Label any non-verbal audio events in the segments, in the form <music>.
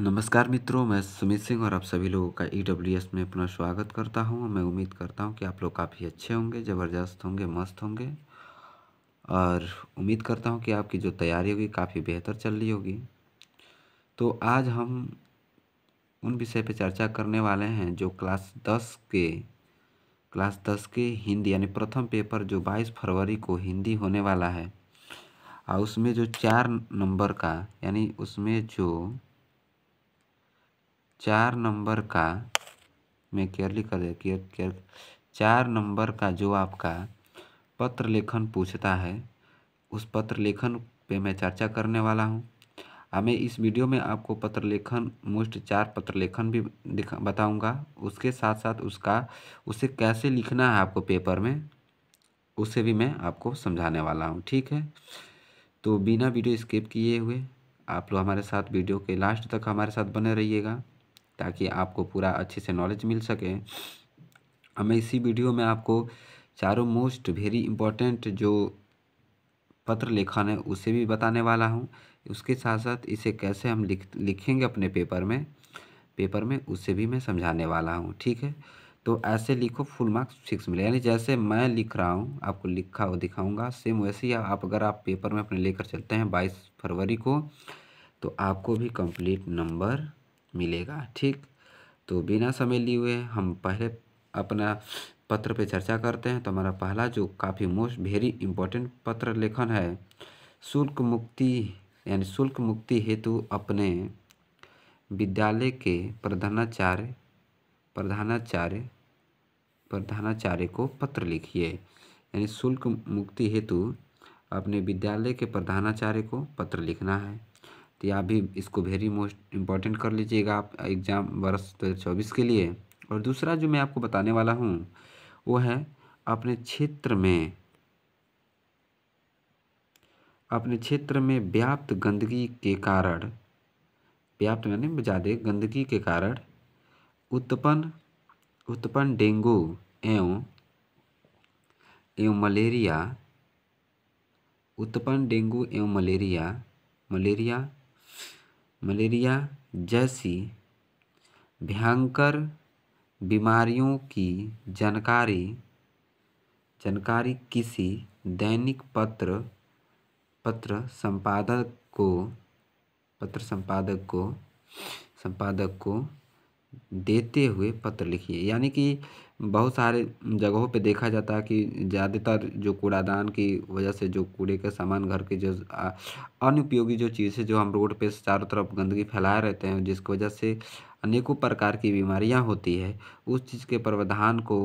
नमस्कार मित्रों मैं सुमित सिंह और आप सभी लोगों का ई e में अपना स्वागत करता हूँ मैं उम्मीद करता हूँ कि आप लोग काफ़ी अच्छे होंगे ज़बरदस्त होंगे मस्त होंगे और उम्मीद करता हूँ कि आपकी जो तैयारी होगी काफ़ी बेहतर चल रही होगी तो आज हम उन विषय पर चर्चा करने वाले हैं जो क्लास दस के क्लास दस के हिंदी यानी प्रथम पेपर जो बाईस फरवरी को हिंदी होने वाला है और उसमें जो चार नंबर का यानी उसमें जो चार नंबर का मैं केयरली कर दे केयर केयर चार नंबर का जो आपका पत्र लेखन पूछता है उस पत्र लेखन पे मैं चर्चा करने वाला हूँ अब मैं इस वीडियो में आपको पत्र लेखन मोस्ट चार पत्र लेखन भी दिखा बताऊँगा उसके साथ साथ उसका उसे कैसे लिखना है आपको पेपर में उसे भी मैं आपको समझाने वाला हूँ ठीक है तो बिना वीडियो स्किप किए हुए आप लोग हमारे साथ वीडियो के लास्ट तक हमारे साथ बने रहिएगा ताकि आपको पूरा अच्छे से नॉलेज मिल सके मैं इसी वीडियो में आपको चारों मोस्ट वेरी इंपॉर्टेंट जो पत्र लेखन है उसे भी बताने वाला हूँ उसके साथ साथ इसे कैसे हम लिख लिखेंगे अपने पेपर में पेपर में उसे भी मैं समझाने वाला हूँ ठीक है तो ऐसे लिखो फुल मार्क्स फिक्स मिले यानी जैसे मैं लिख रहा हूँ आपको लिखा हुआ दिखाऊंगा सेम वैसे ही आप अगर आप पेपर में अपने लेकर चलते हैं बाईस फरवरी को तो आपको भी कंप्लीट नंबर मिलेगा ठीक तो बिना समय लिए हम पहले अपना पत्र पे चर्चा करते हैं तो हमारा पहला जो काफ़ी मोस्ट वेरी इम्पोर्टेंट पत्र लेखन है शुल्क मुक्ति यानी शुल्क मुक्ति हेतु अपने विद्यालय के प्रधानाचार्य प्रधानाचार्य प्रधानाचार्य को पत्र लिखिए यानी शुल्क मुक्ति हेतु अपने विद्यालय के प्रधानाचार्य को पत्र लिखना है तो आप भी इसको वेरी मोस्ट इम्पॉर्टेंट कर लीजिएगा आप एग्ज़ाम वर्ष दो हज़ार चौबीस के लिए और दूसरा जो मैं आपको बताने वाला हूँ वो है अपने क्षेत्र में अपने क्षेत्र में व्याप्त गंदगी के कारण व्याप्त मैंने ज़्यादा गंदगी के कारण उत्पन्न उत्पन्न डेंगू एवं एवं मलेरिया उत्पन्न डेंगू एवं मलेरिया मलेरिया मलेरिया जैसी भयंकर बीमारियों की जानकारी जानकारी किसी दैनिक पत्र पत्र संपादक को पत्र संपादक को संपादक को देते हुए पत्र लिखिए यानी कि बहुत सारे जगहों पे देखा जाता है कि ज़्यादातर जो कूड़ादान की वजह से जो कूड़े के सामान घर के जो अनुपयोगी जो चीज़ें जो हम रोड पे चारों तरफ गंदगी फैलाए रहते हैं जिसकी वजह से अनेकों प्रकार की बीमारियां होती है उस चीज़ के प्रावधान को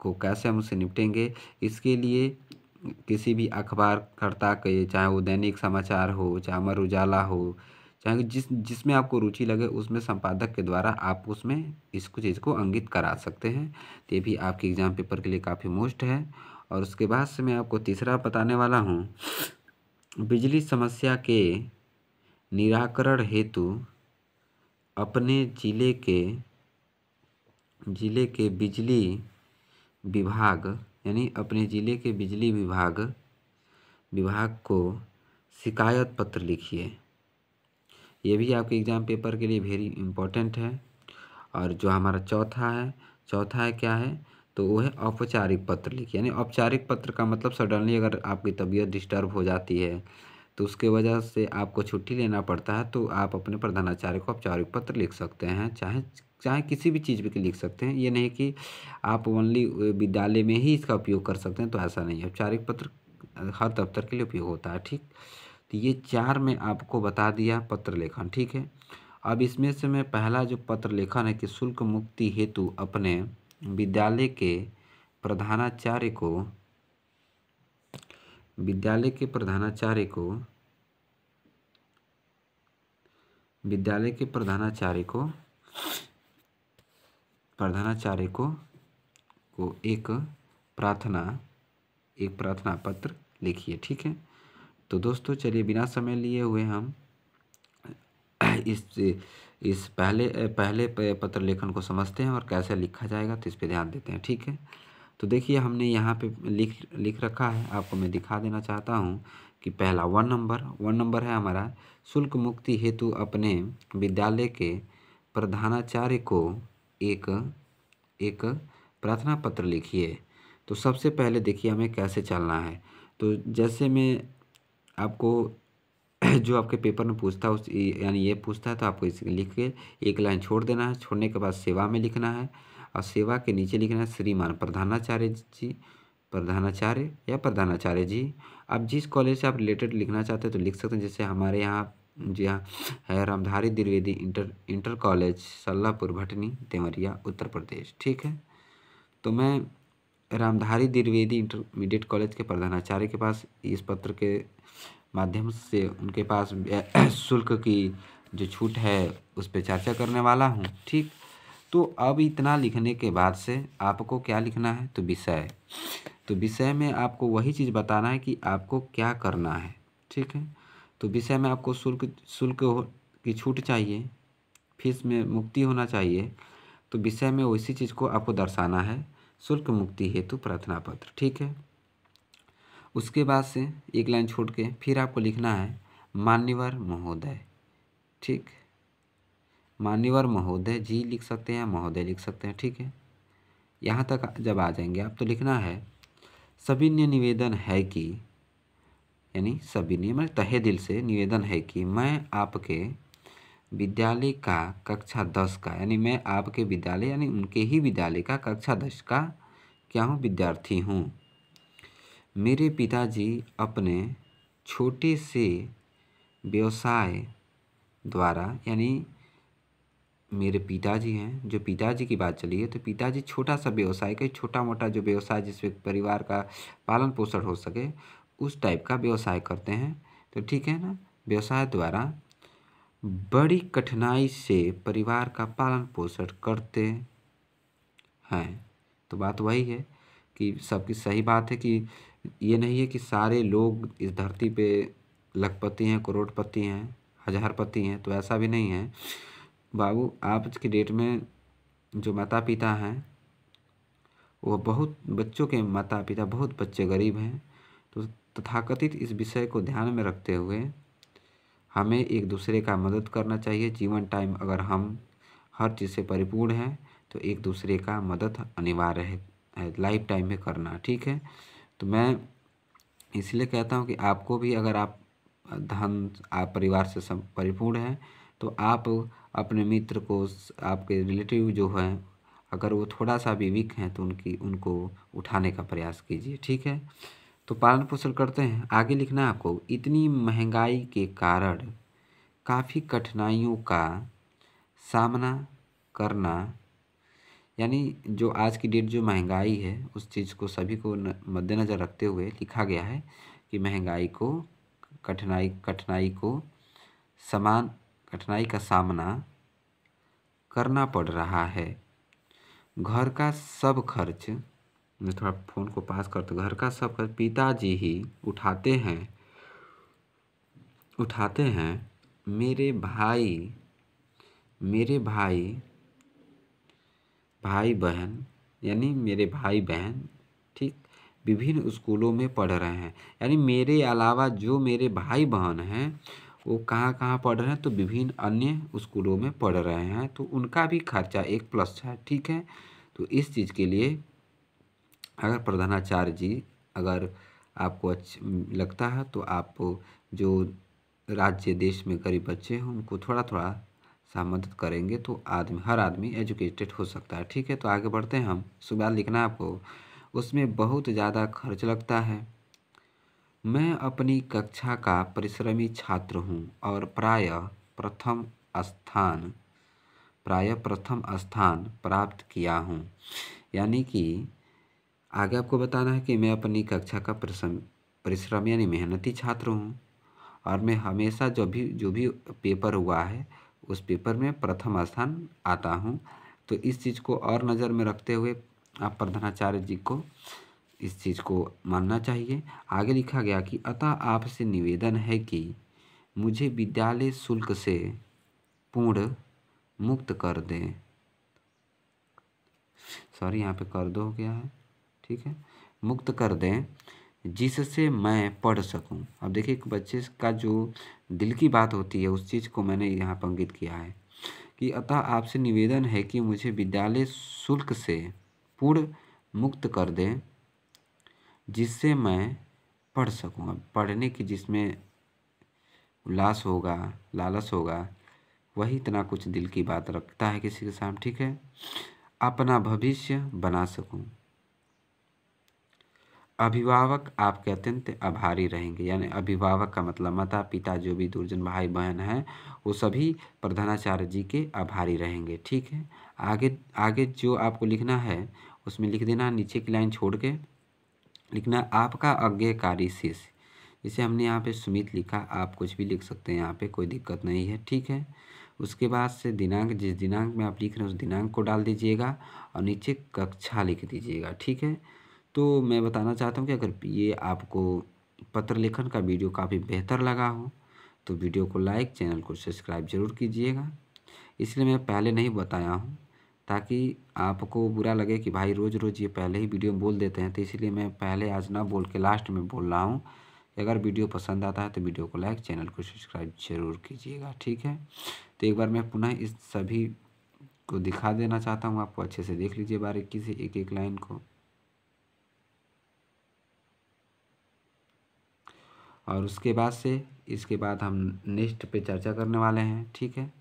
को कैसे हम उससे निपटेंगे इसके लिए किसी भी अखबारकर्ता के चाहे वो दैनिक समाचार हो चाहे अमर उजाला हो चाहे जिस जिसमें आपको रुचि लगे उसमें संपादक के द्वारा आप उसमें इसको चीज़ को अंकित करा सकते हैं तो ये भी आपके एग्ज़ाम पेपर के लिए काफ़ी मोस्ट है और उसके बाद से मैं आपको तीसरा बताने वाला हूँ बिजली समस्या के निराकरण हेतु अपने जिले के जिले के बिजली विभाग यानी अपने जिले के बिजली विभाग विभाग को शिकायत पत्र लिखिए ये भी आपके एग्ज़ाम पेपर के लिए वेरी इम्पोर्टेंट है और जो हमारा चौथा है चौथा है क्या है तो वो है औपचारिक पत्र लिखिए यानी औपचारिक पत्र का मतलब सडनली अगर आपकी तबीयत डिस्टर्ब हो जाती है तो उसके वजह से आपको छुट्टी लेना पड़ता है तो आप अपने प्रधानाचार्य को औपचारिक पत्र लिख सकते हैं चाहे चाहे किसी भी चीज़ पर लिख सकते हैं ये नहीं कि आप ओनली विद्यालय में ही इसका उपयोग कर सकते हैं तो ऐसा नहीं है औपचारिक पत्र हर दफ्तर के लिए उपयोग होता है ठीक तो ये चार में आपको बता दिया पत्र लेखन ठीक है अब इसमें से मैं पहला जो पत्र लेखन है कि शुल्क मुक्ति हेतु अपने विद्यालय के प्रधानाचार्य को विद्यालय के प्रधानाचार्य को विद्यालय के प्रधानाचार्य को प्रधानाचार्य को को एक प्रार्थना एक प्रार्थना पत्र लिखिए ठीक है तो दोस्तों चलिए बिना समय लिए हुए हम इस इस पहले पहले पत्र लेखन को समझते हैं और कैसे लिखा जाएगा तो इस पर ध्यान देते हैं ठीक है तो देखिए हमने यहाँ पे लिख लिख रखा है आपको मैं दिखा देना चाहता हूँ कि पहला वन नंबर वन नंबर है हमारा शुल्क मुक्ति हेतु अपने विद्यालय के प्रधानाचार्य को एक एक प्रार्थना पत्र लिखिए तो सबसे पहले देखिए हमें कैसे चलना है तो जैसे मैं आपको <clears throat> जो आपके पेपर में पूछता है उस यानी ये पूछता है तो आपको इस लिख के एक लाइन छोड़ देना है छोड़ने के बाद सेवा में लिखना है और सेवा के नीचे लिखना है श्रीमान प्रधानाचार्य जी प्रधानाचार्य या प्रधानाचार्य जी अब जिस कॉलेज से आप रिलेटेड लिखना चाहते हैं तो लिख सकते हैं जैसे हमारे यहाँ जी हाँ है Ramdhari Dwivedi inter inter college Sallapur Bhatni Deoria Uttar Pradesh ठीक है तो मैं रामधारी द्विवेदी इंटरमीडिएट कॉलेज के प्रधानाचार्य के पास इस पत्र के माध्यम से उनके पास <clears throat> शुल्क की जो छूट है उस पर चर्चा करने वाला हूँ ठीक तो अब इतना लिखने के बाद से आपको क्या लिखना है तो विषय तो विषय में आपको वही चीज़ बताना है कि आपको क्या करना है ठीक है तो विषय में आपको शुल्क शुल्क की छूट चाहिए फीस में मुक्ति होना चाहिए तो विषय में वैसी चीज़ को आपको दर्शाना है शुल्क मुक्ति हेतु प्रार्थना पत्र ठीक है उसके बाद से एक लाइन छोड़ के फिर आपको लिखना है मान्यवर महोदय ठीक मान्यवर महोदय जी लिख सकते हैं महोदय लिख सकते हैं ठीक है यहाँ तक जब आ जाएंगे आप तो लिखना है ने निवेदन है कि यानी ने मैं मतलब तहे दिल से निवेदन है कि मैं आपके विद्यालय का कक्षा दस का यानी मैं आपके विद्यालय यानी उनके ही विद्यालय का कक्षा दस का क्या हूँ विद्यार्थी हूँ मेरे पिताजी अपने छोटे से व्यवसाय द्वारा यानी मेरे पिताजी हैं जो पिताजी की बात चली है तो पिताजी छोटा सा व्यवसाय का छोटा मोटा जो व्यवसाय जिसमें परिवार का पालन पोषण हो सके उस टाइप का व्यवसाय करते हैं तो ठीक है ना व्यवसाय द्वारा बड़ी कठिनाई से परिवार का पालन पोषण करते हैं तो बात वही है कि सबकी सही बात है कि ये नहीं है कि सारे लोग इस धरती पे लखपति हैं करोड़पति हैं हजारपति हैं तो ऐसा भी नहीं है बाबू आज की डेट में जो माता पिता हैं वो बहुत बच्चों के माता पिता बहुत बच्चे गरीब हैं तो तथाकथित इस विषय को ध्यान में रखते हुए हमें एक दूसरे का मदद करना चाहिए जीवन टाइम अगर हम हर चीज़ से परिपूर्ण हैं तो एक दूसरे का मदद अनिवार्य है लाइफ टाइम में करना ठीक है तो मैं इसलिए कहता हूँ कि आपको भी अगर आप धन आप परिवार से परिपूर्ण हैं तो आप अपने मित्र को आपके रिलेटिव जो हैं अगर वो थोड़ा सा भी वीक हैं तो उनकी उनको उठाने का प्रयास कीजिए ठीक है तो पालन पोषण करते हैं आगे लिखना है आपको इतनी महंगाई के कारण काफ़ी कठिनाइयों का सामना करना यानी जो आज की डेट जो महंगाई है उस चीज़ को सभी को मद्देनज़र रखते हुए लिखा गया है कि महंगाई को कठिनाई कठिनाई को समान कठिनाई का सामना करना पड़ रहा है घर का सब खर्च मैं थोड़ा फ़ोन को पास करता घर का सब कर पिताजी ही उठाते हैं उठाते हैं मेरे भाई मेरे भाई भाई बहन यानी मेरे भाई बहन ठीक विभिन्न स्कूलों में पढ़ रहे हैं यानी मेरे अलावा जो मेरे भाई बहन हैं वो कहाँ कहाँ पढ़ रहे हैं तो विभिन्न अन्य स्कूलों में पढ़ रहे हैं तो उनका भी खर्चा एक प्लस है ठीक है तो इस चीज़ के लिए अगर प्रधानाचार्य जी अगर आपको अच्छा लगता है तो आप जो राज्य देश में गरीब बच्चे हैं उनको थोड़ा थोड़ा सा मदद करेंगे तो आदमी हर आदमी एजुकेटेड हो सकता है ठीक है तो आगे बढ़ते हैं हम सुबह लिखना आपको उसमें बहुत ज़्यादा खर्च लगता है मैं अपनी कक्षा का परिश्रमी छात्र हूँ और प्राय प्रथम स्थान प्राय प्रथम स्थान प्राप्त किया हूँ यानी कि आगे आपको बताना है कि मैं अपनी कक्षा का परिश्रम परिश्रम यानी मेहनती छात्र हूँ और मैं हमेशा जो भी जो भी पेपर हुआ है उस पेपर में प्रथम स्थान आता हूँ तो इस चीज़ को और नज़र में रखते हुए आप प्रधानाचार्य जी को इस चीज़ को मानना चाहिए आगे लिखा गया कि अतः आपसे निवेदन है कि मुझे विद्यालय शुल्क से पूर्ण मुक्त कर दें सॉरी यहाँ पे कर दो हो गया है ठीक है मुक्त कर दें जिससे मैं पढ़ सकूं अब देखिए एक बच्चे का जो दिल की बात होती है उस चीज़ को मैंने यहाँ पंकित किया है कि अतः आपसे निवेदन है कि मुझे विद्यालय शुल्क से पूर्ण मुक्त कर दें जिससे मैं पढ़ सकूँ अब पढ़ने की जिसमें उल्लास होगा लालस होगा वही इतना कुछ दिल की बात रखता है किसी के सामने ठीक है अपना भविष्य बना सकूँ अभिभावक आपके अत्यंत आभारी रहेंगे यानी अभिभावक का मतलब माता पिता जो भी दुर्जन भाई बहन हैं वो सभी प्रधानाचार्य जी के आभारी रहेंगे ठीक है आगे आगे जो आपको लिखना है उसमें लिख देना नीचे की लाइन छोड़ के लिखना आपका अज्ञाकारी शिष्य जैसे हमने यहाँ पे सुमित लिखा आप कुछ भी लिख सकते हैं यहाँ पे कोई दिक्कत नहीं है ठीक है उसके बाद से दिनांक जिस दिनांक में आप लिख रहे हैं उस दिनांक को डाल दीजिएगा और नीचे कक्षा लिख दीजिएगा ठीक है तो मैं बताना चाहता हूँ कि अगर ये आपको पत्र लेखन का वीडियो काफ़ी बेहतर लगा हो तो वीडियो को लाइक चैनल को सब्सक्राइब जरूर कीजिएगा इसलिए मैं पहले नहीं बताया हूँ ताकि आपको बुरा लगे कि भाई रोज़ रोज़ ये पहले ही वीडियो बोल देते हैं तो इसलिए मैं पहले आज ना बोल के लास्ट में बोल रहा हूँ अगर वीडियो पसंद आता है तो वीडियो को लाइक चैनल को सब्सक्राइब जरूर कीजिएगा ठीक है तो एक बार मैं पुनः इस सभी को दिखा देना चाहता हूँ आपको अच्छे से देख लीजिए बारीकी से एक एक लाइन को और उसके बाद से इसके बाद हम नेक्स्ट पे चर्चा करने वाले हैं ठीक है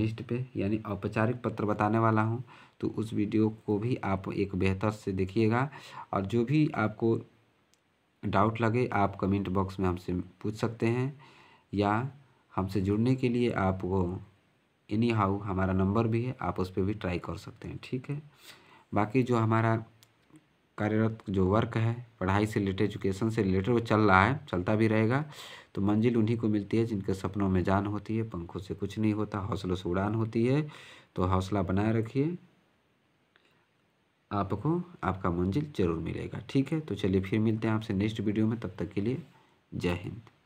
नेक्स्ट पे यानी औपचारिक पत्र बताने वाला हूँ तो उस वीडियो को भी आप एक बेहतर से देखिएगा और जो भी आपको डाउट लगे आप कमेंट बॉक्स में हमसे पूछ सकते हैं या हमसे जुड़ने के लिए आपको एनी हाउ हमारा नंबर भी है आप उस पर भी ट्राई कर सकते हैं ठीक है बाकी जो हमारा कार्यरत जो वर्क है पढ़ाई से रिलेटेड एजुकेशन से रिलेटेड वो चल रहा है चलता भी रहेगा तो मंजिल उन्हीं को मिलती है जिनके सपनों में जान होती है पंखों से कुछ नहीं होता हौसलों से उड़ान होती है तो हौसला बनाए रखिए आपको आपका मंजिल जरूर मिलेगा ठीक है तो चलिए फिर मिलते हैं आपसे नेक्स्ट वीडियो में तब तक के लिए जय हिंद